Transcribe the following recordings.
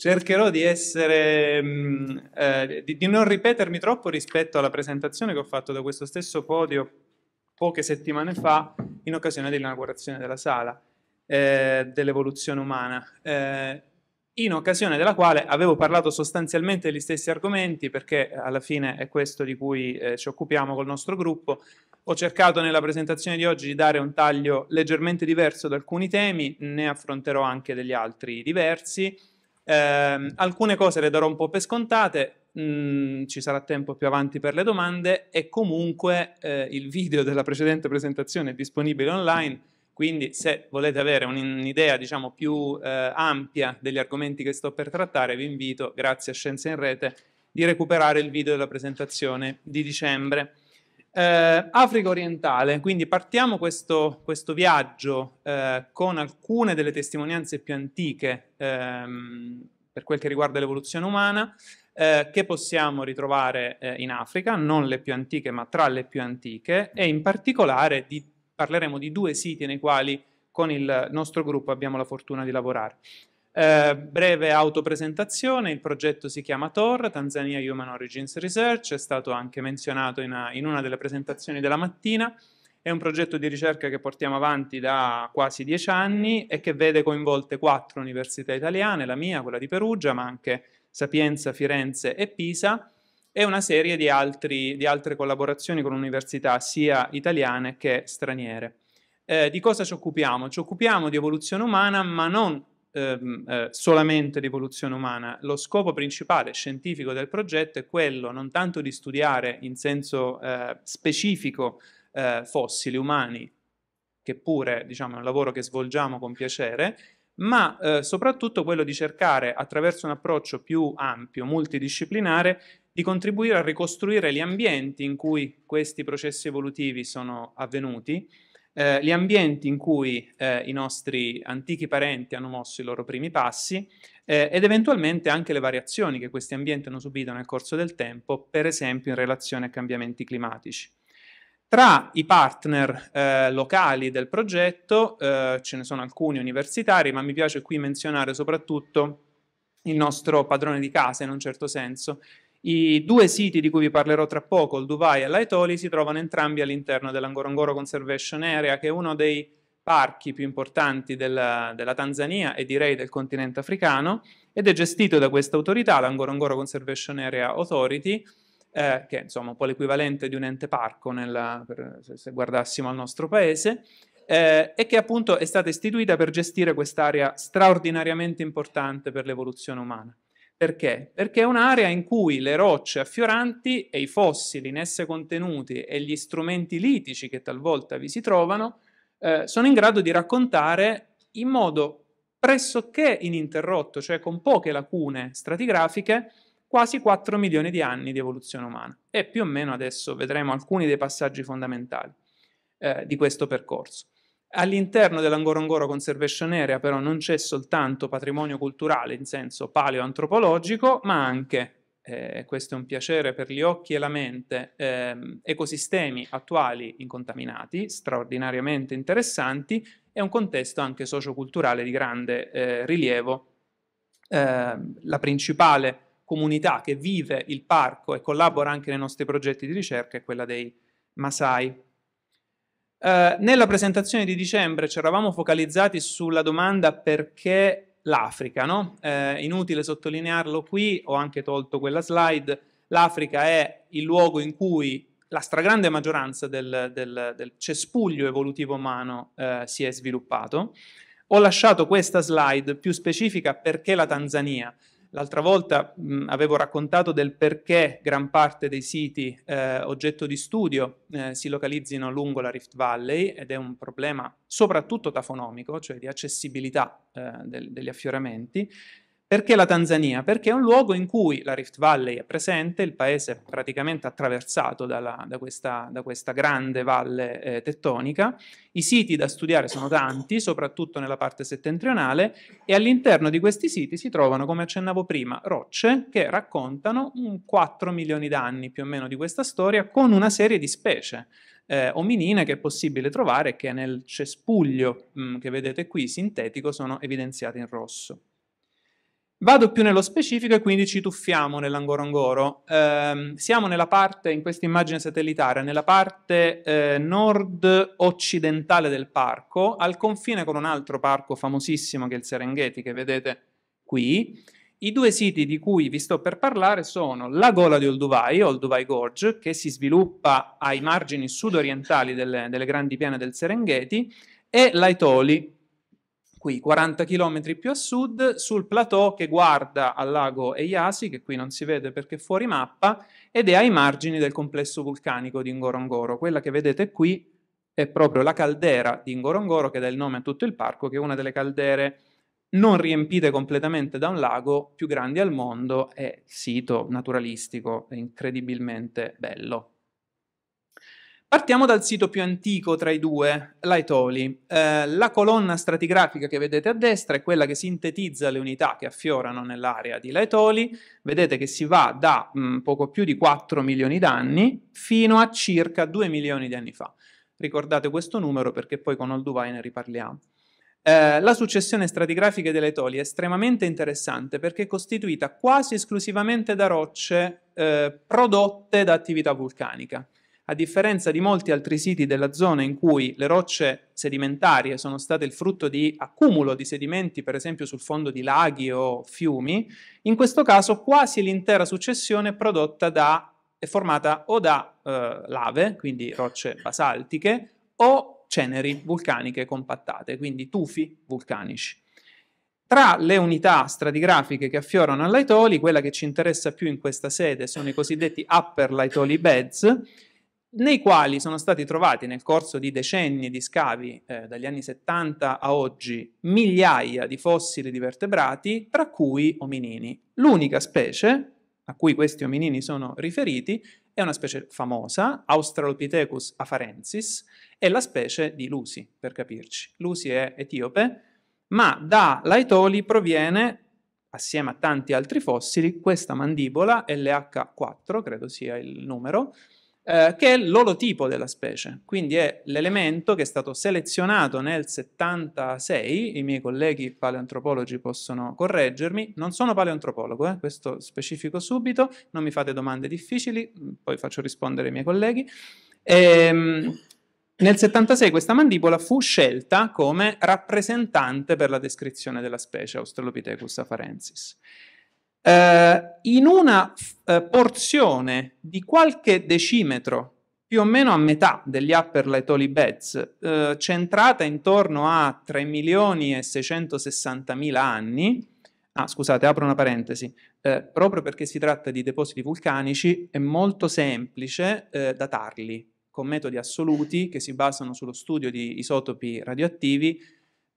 cercherò di essere mm, eh, di, di non ripetermi troppo rispetto alla presentazione che ho fatto da questo stesso podio poche settimane fa in occasione dell'inaugurazione della sala eh, dell'evoluzione umana, eh, in occasione della quale avevo parlato sostanzialmente degli stessi argomenti perché alla fine è questo di cui eh, ci occupiamo col nostro gruppo. Ho cercato nella presentazione di oggi di dare un taglio leggermente diverso da alcuni temi, ne affronterò anche degli altri diversi. Eh, alcune cose le darò un po' per scontate, Mm, ci sarà tempo più avanti per le domande e comunque eh, il video della precedente presentazione è disponibile online, quindi se volete avere un'idea diciamo, più eh, ampia degli argomenti che sto per trattare vi invito, grazie a Scienze in Rete, di recuperare il video della presentazione di dicembre. Eh, Africa orientale, quindi partiamo questo, questo viaggio eh, con alcune delle testimonianze più antiche ehm, per quel che riguarda l'evoluzione umana eh, che possiamo ritrovare eh, in Africa, non le più antiche ma tra le più antiche e in particolare di, parleremo di due siti nei quali con il nostro gruppo abbiamo la fortuna di lavorare. Eh, breve autopresentazione, il progetto si chiama TOR, Tanzania Human Origins Research, è stato anche menzionato in una, in una delle presentazioni della mattina, è un progetto di ricerca che portiamo avanti da quasi dieci anni e che vede coinvolte quattro università italiane, la mia, quella di Perugia, ma anche Sapienza, Firenze e Pisa, e una serie di, altri, di altre collaborazioni con università sia italiane che straniere. Eh, di cosa ci occupiamo? Ci occupiamo di evoluzione umana, ma non ehm, eh, solamente l'evoluzione umana. Lo scopo principale scientifico del progetto è quello non tanto di studiare in senso eh, specifico eh, fossili umani, che pure diciamo, è un lavoro che svolgiamo con piacere, ma eh, soprattutto quello di cercare, attraverso un approccio più ampio, multidisciplinare, di contribuire a ricostruire gli ambienti in cui questi processi evolutivi sono avvenuti eh, gli ambienti in cui eh, i nostri antichi parenti hanno mosso i loro primi passi eh, ed eventualmente anche le variazioni che questi ambienti hanno subito nel corso del tempo, per esempio in relazione a cambiamenti climatici. Tra i partner eh, locali del progetto eh, ce ne sono alcuni universitari, ma mi piace qui menzionare soprattutto il nostro padrone di casa in un certo senso, i due siti di cui vi parlerò tra poco, il Dubai e l'Aitoli, si trovano entrambi all'interno dell'Angorongoro Conservation Area, che è uno dei parchi più importanti della, della, Tanzania e direi del continente africano ed è gestito da questa autorità, l'Angorongoro Conservation Area Authority, eh, che è insomma un po' l'equivalente di un ente parco nella, per, se guardassimo al nostro paese, eh, e che appunto è stata istituita per gestire quest'area straordinariamente importante per l'evoluzione umana. Perché? Perché è un'area in cui le rocce affioranti e i fossili in esse contenuti e gli strumenti litici che talvolta vi si trovano eh, sono in grado di raccontare in modo pressoché ininterrotto, cioè con poche lacune stratigrafiche, quasi 4 milioni di anni di evoluzione umana. E più o meno adesso vedremo alcuni dei passaggi fondamentali eh, di questo percorso. All'interno dell'Angorongoro Conservation Area però non c'è soltanto patrimonio culturale in senso paleoantropologico, ma anche, eh, questo è un piacere per gli occhi e la mente, eh, ecosistemi attuali incontaminati, straordinariamente interessanti, e un contesto anche socioculturale di grande eh, rilievo. Ehm, la principale comunità che vive il parco e collabora anche nei nostri progetti di ricerca è quella dei Masai. Eh, nella presentazione di dicembre ci eravamo focalizzati sulla domanda perché l'Africa, no? eh, inutile sottolinearlo qui, ho anche tolto quella slide, l'Africa è il luogo in cui la stragrande maggioranza del, del, del cespuglio evolutivo umano eh, si è sviluppato. Ho lasciato questa slide più specifica perché la Tanzania. L'altra volta mh, avevo raccontato del perché gran parte dei siti eh, oggetto di studio eh, si localizzino lungo la Rift Valley ed è un problema soprattutto tafonomico, cioè di accessibilità eh, del, degli affioramenti, perché la Tanzania? Perché è un luogo in cui la Rift Valley è presente, il paese è praticamente attraversato dalla, da, questa, da, questa, grande valle eh, tettonica, i siti da studiare sono tanti, soprattutto nella parte settentrionale, e all'interno di questi siti si trovano, come accennavo prima, rocce che raccontano 4 milioni d'anni più o meno di questa storia con una serie di specie. Eh, ominine che è possibile trovare che nel cespuglio mh, mm, che vedete qui sintetico sono evidenziate in rosso. Vado più nello specifico e quindi ci tuffiamo nell'Angorongoro. Eh, siamo nella parte, in questa immagine satellitare, nella parte eh, nord-occidentale del parco, al confine con un altro parco famosissimo che è il Serengeti, che vedete qui. I due siti di cui vi sto per parlare sono la gola di Olduvai, Olduvai Gorge, che si sviluppa ai margini sudorientali delle, delle grandi piene del Serengeti, e l'Aitoli, qui 40 km più a sud, sul plateau che guarda al lago Eyasi, che qui non si vede perché è fuori mappa, ed è ai margini del complesso vulcanico di Ngorongoro. Quella che vedete qui è proprio la caldera di Ngorongoro, che dà il nome a tutto il parco, che è una delle caldere non riempite completamente da un lago più grandi al mondo, è sito naturalistico incredibilmente bello. Partiamo dal sito più antico tra i due, Laetoli. Eh, la colonna stratigrafica che vedete a destra è quella che sintetizza le unità che affiorano nell'area di Laetoli. Vedete che si va da mh, mm, poco più di 4 milioni d'anni fino a circa 2 milioni di anni fa. Ricordate questo numero perché poi con Olduvai ne riparliamo. Eh, la successione stratigrafica delle toli è estremamente interessante perché è costituita quasi esclusivamente da rocce eh, prodotte da attività vulcanica a differenza di molti altri siti della zona in cui le rocce sedimentarie sono state il frutto di accumulo di sedimenti, per esempio sul fondo di laghi o fiumi, in questo caso quasi l'intera successione è prodotta da è formata o da eh, lave, quindi rocce basaltiche, o ceneri vulcaniche compattate, quindi tufi vulcanici. Tra le unità stratigrafiche che affiorano all'Aitoli, quella che ci interessa più in questa sede sono i cosiddetti upper Laitoli beds, nei quali sono stati trovati nel corso di decenni di scavi eh, dagli anni 70 a oggi migliaia di fossili di vertebrati, tra cui ominini. L'unica specie a cui questi ominini sono riferiti è una specie famosa, Australopithecus afarensis, è la specie di Lucy, per capirci. Lucy è etiope, ma da Laetoli proviene, assieme a tanti altri fossili, questa mandibola LH4, credo sia il numero, eh, che è l'olotipo della specie, quindi è l'elemento che è stato selezionato nel 76, i miei colleghi paleantropologi possono correggermi, non sono paleantropologo, eh, questo specifico subito, non mi fate domande difficili, mm, poi faccio rispondere i miei colleghi. Ehm, nel 76 questa mandibola fu scelta come rappresentante per la descrizione della specie Australopithecus afarensis eh, in una eh, porzione di qualche decimetro, più o meno a metà degli upper light Laetoli beds, eh, centrata intorno a 3 milioni e 660 mila anni, ah scusate, apro una parentesi, eh, proprio perché si tratta di depositi vulcanici è molto semplice eh, datarli con metodi assoluti che si basano sullo studio di isotopi radioattivi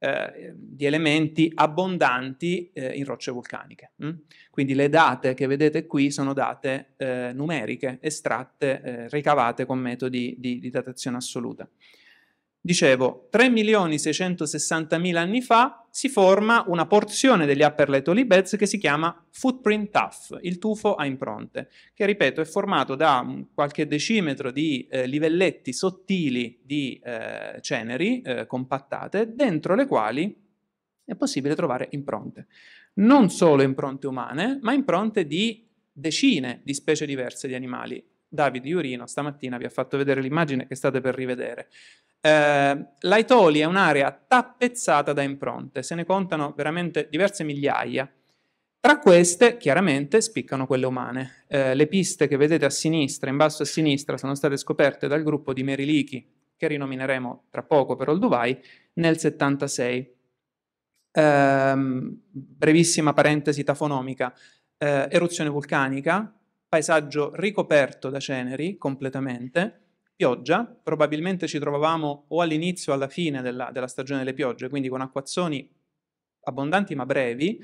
eh, di elementi abbondanti eh, in rocce vulcaniche. Mh? Mm? Quindi le date che vedete qui sono date eh, numeriche, estratte, eh, ricavate con metodi di, di datazione assoluta. Dicevo, 3.660.000 anni fa si forma una porzione degli Upper Laetoli Beds che si chiama Footprint Tuff, il tufo a impronte, che ripeto è formato da qualche decimetro di eh, livelletti sottili di eh, ceneri eh, compattate, dentro le quali è possibile trovare impronte. Non solo impronte umane, ma impronte di decine di specie diverse di animali, Davide Iurino stamattina vi ha fatto vedere l'immagine che state per rivedere. Eh, L'Aitoli è un'area tappezzata da impronte, se ne contano veramente diverse migliaia. Tra queste, chiaramente, spiccano quelle umane. Eh, le piste che vedete a sinistra, in basso a sinistra, sono state scoperte dal gruppo di Merilichi, che rinomineremo tra poco per Olduvai, nel 76. Eh, brevissima parentesi tafonomica. Eh, eruzione vulcanica, paesaggio ricoperto da ceneri completamente, pioggia, probabilmente ci trovavamo o all'inizio o alla fine della, della stagione delle piogge, quindi con acquazzoni abbondanti ma brevi,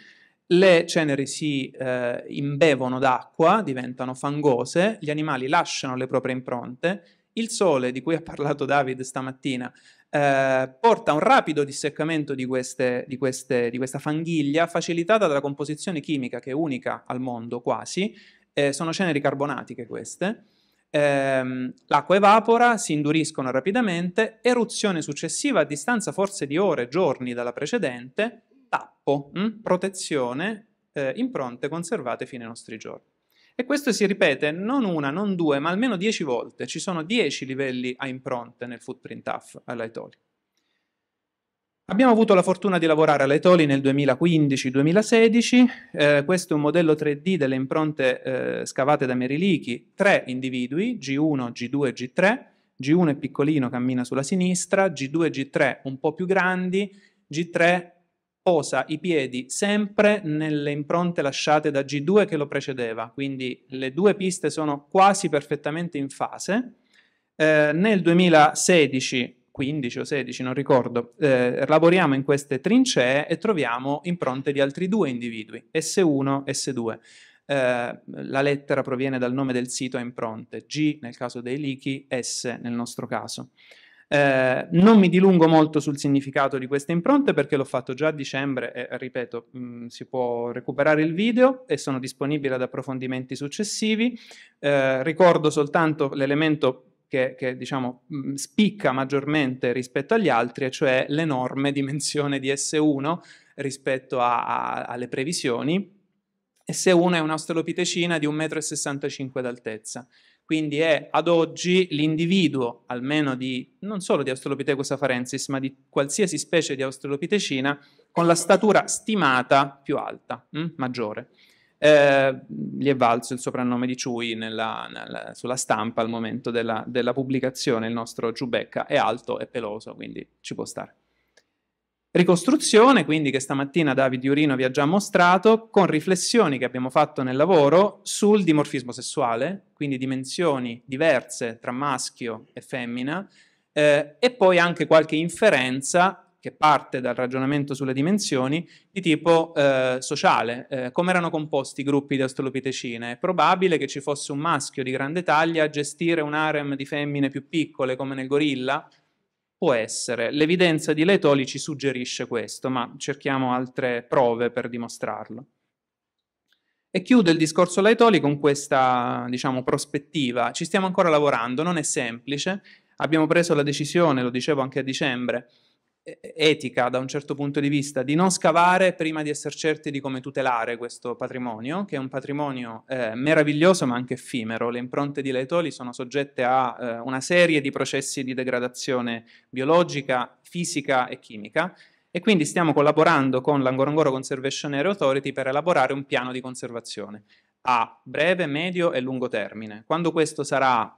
le ceneri si eh, imbevono d'acqua, diventano fangose, gli animali lasciano le proprie impronte, il sole, di cui ha parlato David stamattina, eh, porta a un rapido disseccamento di, queste, di, queste, di, questa fanghiglia, facilitata dalla composizione chimica che è unica al mondo quasi, eh, sono ceneri carbonatiche queste, ehm, l'acqua evapora, si induriscono rapidamente, eruzione successiva a distanza forse di ore, giorni dalla precedente, tappo, mh? Mm? protezione, eh, impronte conservate fino ai nostri giorni. E questo si ripete non una, non due, ma almeno dieci volte. Ci sono dieci livelli a impronte nel footprint AF all'Aetoli. Abbiamo avuto la fortuna di lavorare all'Etoli nel 2015-2016, eh, questo è un modello 3D delle impronte eh, scavate da Merilichi, tre individui, G1, G2 e G3, G1 è piccolino, cammina sulla sinistra, G2 e G3 un po' più grandi, G3 posa i piedi sempre nelle impronte lasciate da G2 che lo precedeva, quindi le due piste sono quasi perfettamente in fase. Eh, nel 2016 15 o 16, non ricordo, eh, lavoriamo in queste trincee e troviamo impronte di altri due individui, S1, S2. Eh, la lettera proviene dal nome del sito a impronte, G nel caso dei lichi, S nel nostro caso. Eh, non mi dilungo molto sul significato di queste impronte perché l'ho fatto già a dicembre e ripeto, mh, mm, si può recuperare il video e sono disponibile ad approfondimenti successivi. Eh, ricordo soltanto l'elemento che, che diciamo, mm, spicca maggiormente rispetto agli altri, e cioè l'enorme dimensione di S1 rispetto a, a, alle previsioni. S1 è un'australopitecina di 1,65 m d'altezza. Quindi è ad oggi l'individuo, almeno di, non solo di Australopithecus afarensis, ma di qualsiasi specie di Australopitecina, con la statura stimata più alta, mh, mm, maggiore. Eh, gli è valso il soprannome di Chui nella, nella, sulla stampa al momento della, della pubblicazione. Il nostro Giubecca è alto e peloso, quindi ci può stare. Ricostruzione, quindi, che stamattina Davide Iurino vi ha già mostrato, con riflessioni che abbiamo fatto nel lavoro sul dimorfismo sessuale, quindi dimensioni diverse tra maschio e femmina, eh, e poi anche qualche inferenza che parte dal ragionamento sulle dimensioni, di tipo eh, sociale, eh, come erano composti i gruppi di australopitecine. È probabile che ci fosse un maschio di grande taglia a gestire un harem di femmine più piccole, come nel gorilla? Può essere. L'evidenza di Letoli ci suggerisce questo, ma cerchiamo altre prove per dimostrarlo. E chiudo il discorso Laetoli con questa, diciamo, prospettiva. Ci stiamo ancora lavorando, non è semplice. Abbiamo preso la decisione, lo dicevo anche a dicembre, etica da un certo punto di vista di non scavare prima di essere certi di come tutelare questo patrimonio, che è un patrimonio eh, meraviglioso ma anche effimero. Le impronte di Letoli sono soggette a eh, una serie di processi di degradazione biologica, fisica e chimica e quindi stiamo collaborando con l'Angorongoro Conservation Area Authority per elaborare un piano di conservazione a breve, medio e lungo termine. Quando questo sarà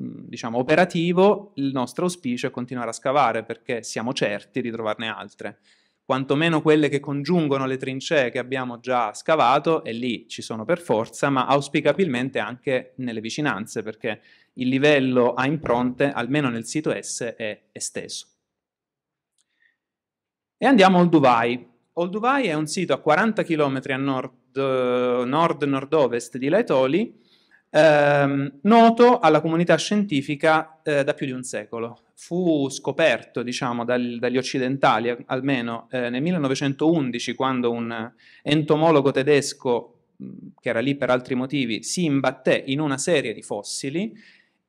Mm, diciamo, operativo, il nostro auspicio è continuare a scavare perché siamo certi di trovarne altre. Quantomeno quelle che congiungono le trincee che abbiamo già scavato, e lì ci sono per forza, ma auspicabilmente anche nelle vicinanze, perché il livello a impronte, almeno nel sito S, è esteso. E andiamo a Olduvai. Olduvai è un sito a 40 km a nord-nord-ovest di Laetoli, ehm, noto alla comunità scientifica eh, da più di un secolo. Fu scoperto diciamo, dal, dagli occidentali, almeno eh, nel 1911, quando un entomologo tedesco, mm, che era lì per altri motivi, si imbatté in una serie di fossili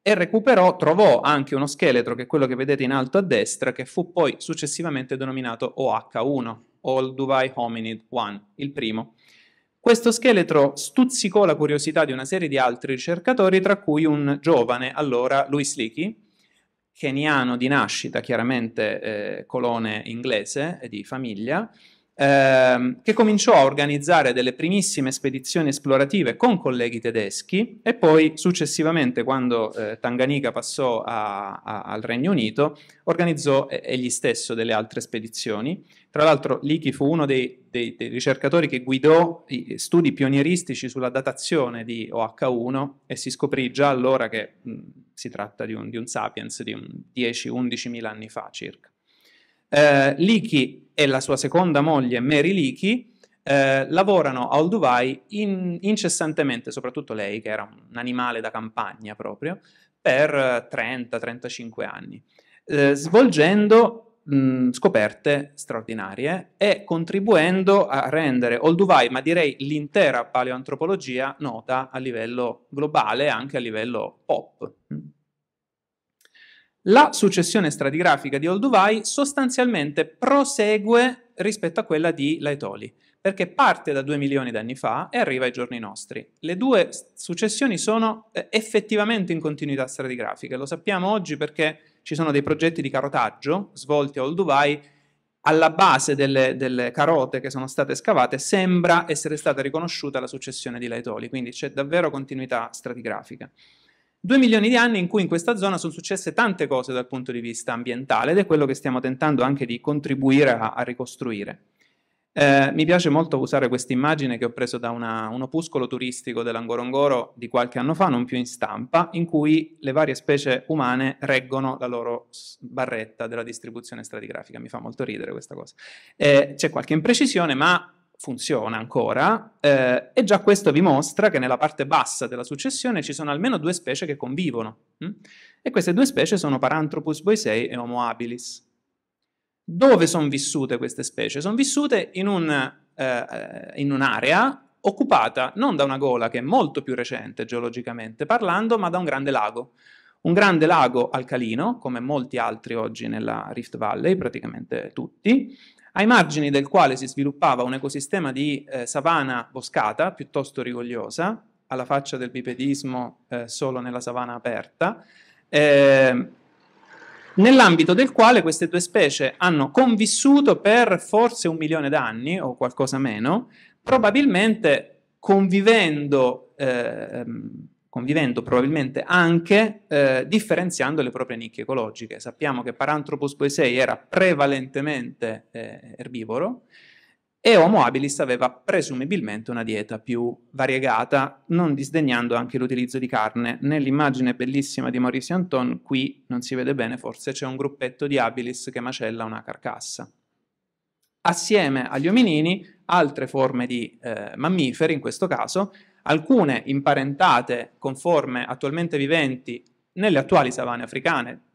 e recuperò, trovò anche uno scheletro, che è quello che vedete in alto a destra, che fu poi successivamente denominato OH1, Old Olduvai Hominid 1, il primo. Questo scheletro stuzzicò la curiosità di una serie di altri ricercatori, tra cui un giovane, allora Louis Leakey, keniano di nascita, chiaramente eh, colone inglese e di famiglia, ehm, che cominciò a organizzare delle primissime spedizioni esplorative con colleghi tedeschi e poi successivamente, quando eh, Tanganyika passò a, a, al Regno Unito, organizzò eh, egli stesso delle altre spedizioni, tra l'altro Lichi fu uno dei, dei, dei, ricercatori che guidò studi pionieristici sulla datazione di OH1 e si scoprì già allora che mh, si tratta di un, di un, sapiens di 10-11 mila anni fa circa. Eh, Lichi e la sua seconda moglie Mary Lichi eh, lavorano a Olduvai in, incessantemente, soprattutto lei che era un animale da campagna proprio, per 30-35 eh, anni, eh, svolgendo scoperte straordinarie e contribuendo a rendere Olduvai, ma direi l'intera paleoantropologia, nota a livello globale e anche a livello pop. La successione stratigrafica di Olduvai sostanzialmente prosegue rispetto a quella di Laetoli, perché parte da 2 milioni di anni fa e arriva ai giorni nostri. Le due successioni sono eh, effettivamente in continuità stratigrafica, lo sappiamo oggi perché ci sono dei progetti di carotaggio svolti a Old Dubai alla base delle, delle, carote che sono state scavate sembra essere stata riconosciuta la successione di Laetoli, quindi c'è davvero continuità stratigrafica. Due milioni di anni in cui in questa zona sono successe tante cose dal punto di vista ambientale ed è quello che stiamo tentando anche di contribuire a, a ricostruire. Eh, mi piace molto usare questa immagine che ho preso da una, un opuscolo turistico dell'Angorongoro di qualche anno fa, non più in stampa, in cui le varie specie umane reggono la loro barretta della distribuzione stratigrafica. Mi fa molto ridere questa cosa. Eh, c'è qualche imprecisione, ma funziona ancora eh, e già questo vi mostra che nella parte bassa della successione ci sono almeno due specie che convivono hm? e queste due specie sono Paranthropus boisei e Homo habilis. Dove sono vissute queste specie? Sono vissute in, un, eh, in un'area occupata non da una gola che è molto più recente geologicamente parlando, ma da un grande lago. Un grande lago alcalino, come molti altri oggi nella Rift Valley, praticamente tutti, ai margini del quale si sviluppava un ecosistema di eh, savana boscata piuttosto rigogliosa, alla faccia del bipedismo eh, solo nella savana aperta, eh, nell'ambito del quale queste due specie hanno convissuto per forse un milione d'anni o qualcosa meno, probabilmente convivendo, eh, convivendo probabilmente anche eh, differenziando le proprie nicchie ecologiche. Sappiamo che Paranthropus boisei era prevalentemente eh, erbivoro, e Homo habilis aveva presumibilmente una dieta più variegata, non disdegnando anche l'utilizzo di carne. Nell'immagine bellissima di Maurizio Anton, qui non si vede bene, forse c'è un gruppetto di habilis che macella una carcassa. Assieme agli ominini, altre forme di eh, mammiferi, in questo caso, alcune imparentate con forme attualmente viventi nelle attuali savane africane,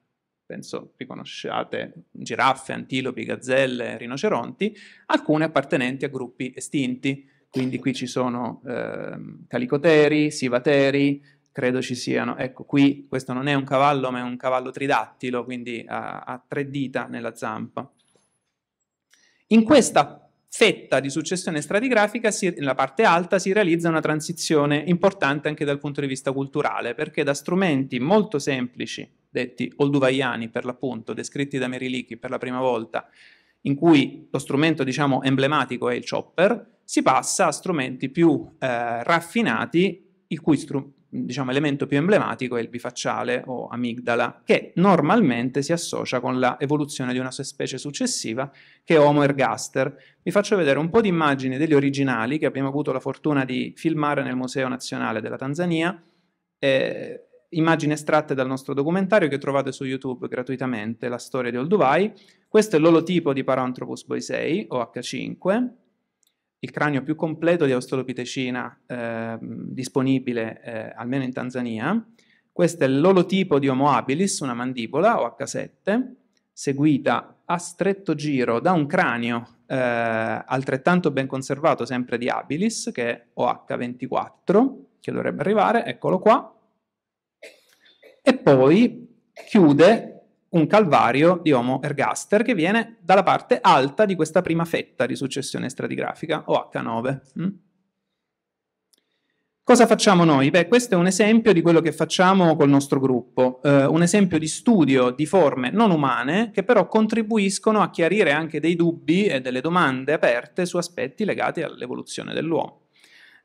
penso riconosciate giraffe, antilopi, gazzelle, rinoceronti, alcune appartenenti a gruppi estinti, quindi qui ci sono eh, calicoteri, sivateri, credo ci siano, ecco qui questo non è un cavallo ma è un cavallo tridattilo, quindi ha, ha tre dita nella zampa. In questa fetta di successione stratigrafica, si, nella parte alta, si realizza una transizione importante anche dal punto di vista culturale, perché da strumenti molto semplici detti olduvaiani per l'appunto, descritti da Merilichi per la prima volta, in cui lo strumento diciamo emblematico è il chopper, si passa a strumenti più eh, raffinati, il cui stru- diciamo, elemento più emblematico è il bifacciale o amigdala, che normalmente si associa con l'evoluzione di una specie successiva, che è Homo ergaster. Vi faccio vedere un po' di immagini degli originali che abbiamo avuto la fortuna di filmare nel Museo Nazionale della Tanzania. Eh, immagini estratte dal nostro documentario che trovate su YouTube gratuitamente, La storia di Olduvai. Questo è l'olotipo di Paranthropus boisei, o H5, il cranio più completo di Australopitecina eh, disponibile eh, almeno in Tanzania. Questo è l'olotipo di Homo habilis, una mandibola, o H7, seguita a stretto giro da un cranio eh, altrettanto ben conservato, sempre di habilis, che è OH24, che dovrebbe arrivare, eccolo qua, e poi chiude un calvario di Homo ergaster che viene dalla parte alta di questa prima fetta di successione stratigrafica, o H9. Hm? Cosa facciamo noi? Beh, questo è un esempio di quello che facciamo col nostro gruppo, eh, un esempio di studio di forme non umane che però contribuiscono a chiarire anche dei dubbi e delle domande aperte su aspetti legati all'evoluzione dell'uomo.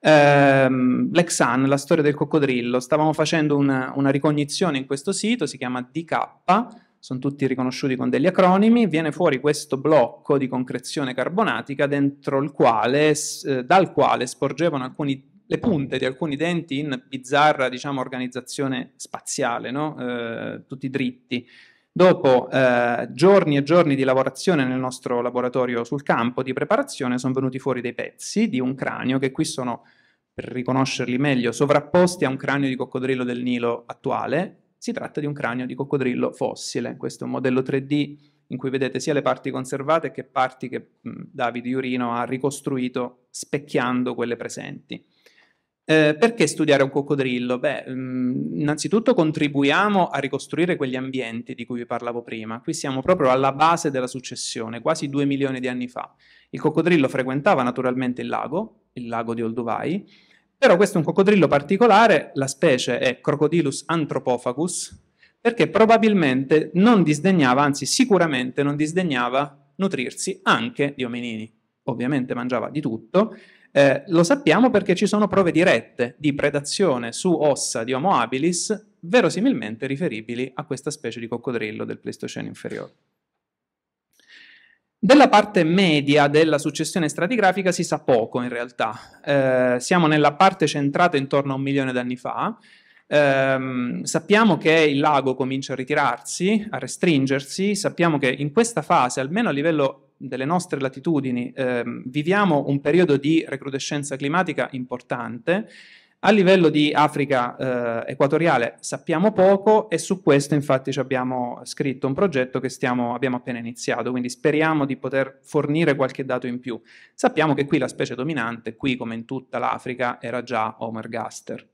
Ehm, Lexan, la storia del coccodrillo, stavamo facendo una, una ricognizione in questo sito, si chiama DK, sono tutti riconosciuti con degli acronimi, viene fuori questo blocco di concrezione carbonatica dentro il quale, eh, dal quale sporgevano alcuni le punte di alcuni denti in bizzarra diciamo, organizzazione spaziale, no? eh, tutti dritti. Dopo eh, giorni e giorni di lavorazione nel nostro laboratorio sul campo di preparazione sono venuti fuori dei pezzi di un cranio che qui sono, per riconoscerli meglio, sovrapposti a un cranio di coccodrillo del Nilo attuale. Si tratta di un cranio di coccodrillo fossile. Questo è un modello 3D in cui vedete sia le parti conservate che parti che mh, Davide Iurino ha ricostruito specchiando quelle presenti. Eh, perché studiare un coccodrillo? Beh, mh, mm, innanzitutto contribuiamo a ricostruire quegli ambienti di cui vi parlavo prima. Qui siamo proprio alla base della successione, quasi due milioni di anni fa. Il coccodrillo frequentava naturalmente il lago, il lago di Olduvai, però questo è un coccodrillo particolare, la specie è Crocodilus anthropophagus, perché probabilmente non disdegnava, anzi sicuramente non disdegnava, nutrirsi anche di ominini ovviamente mangiava di tutto, eh, lo sappiamo perché ci sono prove dirette di predazione su ossa di Homo habilis verosimilmente riferibili a questa specie di coccodrillo del Pleistocene inferiore. Della parte media della successione stratigrafica si sa poco in realtà, eh, siamo nella parte centrata intorno a un milione d'anni fa, eh, sappiamo che il lago comincia a ritirarsi, a restringersi, sappiamo che in questa fase, almeno a livello delle nostre latitudini eh, viviamo un periodo di recrudescenza climatica importante. A livello di Africa eh, equatoriale sappiamo poco e su questo infatti ci abbiamo scritto un progetto che stiamo, abbiamo appena iniziato, quindi speriamo di poter fornire qualche dato in più. Sappiamo che qui la specie dominante, qui come in tutta l'Africa, era già Homer Gaster.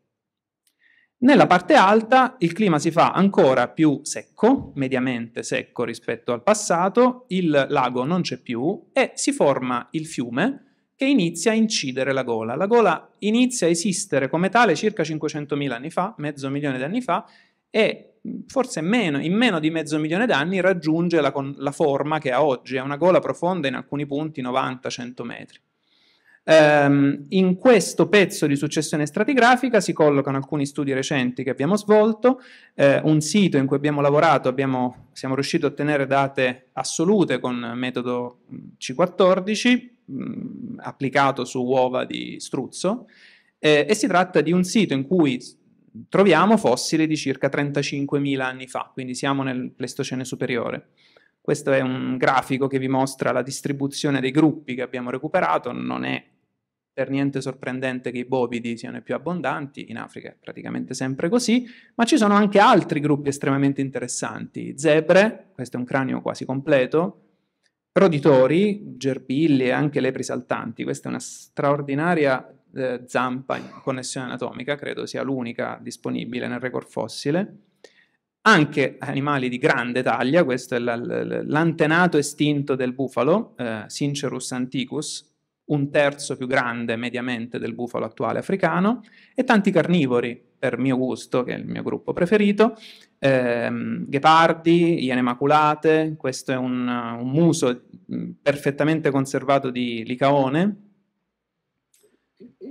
Nella parte alta il clima si fa ancora più secco, mediamente secco rispetto al passato, il lago non c'è più e si forma il fiume che inizia a incidere la gola. La gola inizia a esistere come tale circa 500.000 anni fa, mezzo milione di anni fa, e forse meno, in meno di mezzo milione di anni raggiunge la, la forma che ha oggi, è una gola profonda in alcuni punti 90-100 metri. Um, in questo pezzo di successione stratigrafica si collocano alcuni studi recenti che abbiamo svolto, eh, un sito in cui abbiamo lavorato, abbiamo, siamo riusciti a ottenere date assolute con metodo C14 mh, applicato su uova di struzzo eh, e si tratta di un sito in cui troviamo fossili di circa 35.000 anni fa, quindi siamo nel Pleistocene superiore. Questo è un grafico che vi mostra la distribuzione dei gruppi che abbiamo recuperato, non è per niente sorprendente che i bovidi siano i più abbondanti, in Africa è praticamente sempre così, ma ci sono anche altri gruppi estremamente interessanti, zebre, questo è un cranio quasi completo, roditori, gerbilli e anche lepri saltanti, questa è una straordinaria eh, zampa in connessione anatomica, credo sia l'unica disponibile nel record fossile, anche animali di grande taglia, questo è l'antenato estinto del bufalo, eh, Sincerus anticus, un terzo più grande mediamente del bufalo attuale africano, e tanti carnivori, per mio gusto, che è il mio gruppo preferito, ehm, ghepardi, iene maculate, questo è un, un muso mm, perfettamente conservato di licaone,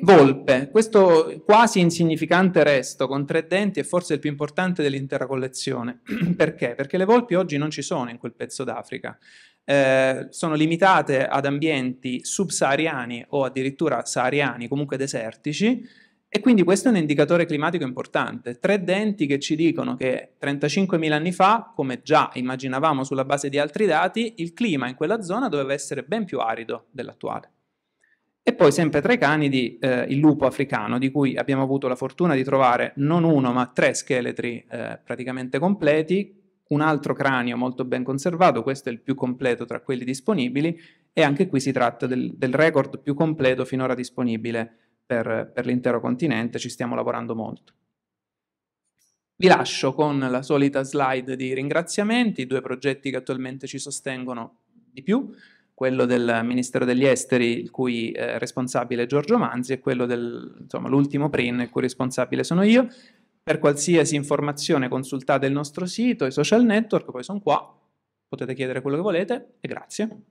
Volpe, questo quasi insignificante resto con tre denti è forse il più importante dell'intera collezione. Perché? Perché le volpi oggi non ci sono in quel pezzo d'Africa eh, sono limitate ad ambienti subsahariani o addirittura sahariani, comunque desertici, e quindi questo è un indicatore climatico importante. Tre denti che ci dicono che 35.000 anni fa, come già immaginavamo sulla base di altri dati, il clima in quella zona doveva essere ben più arido dell'attuale. E poi sempre tra i canidi eh, il lupo africano, di cui abbiamo avuto la fortuna di trovare non uno ma tre scheletri eh, praticamente completi, un altro cranio molto ben conservato, questo è il più completo tra quelli disponibili, e anche qui si tratta del, del record più completo finora disponibile per, per l'intero continente, ci stiamo lavorando molto. Vi lascio con la solita slide di ringraziamenti, due progetti che attualmente ci sostengono di più, quello del Ministero degli Esteri, il cui eh, responsabile è Giorgio Manzi, e quello dell'ultimo PRIN, il cui responsabile sono io. Per qualsiasi informazione consultate il nostro sito, i social network, poi sono qua, potete chiedere quello che volete e grazie.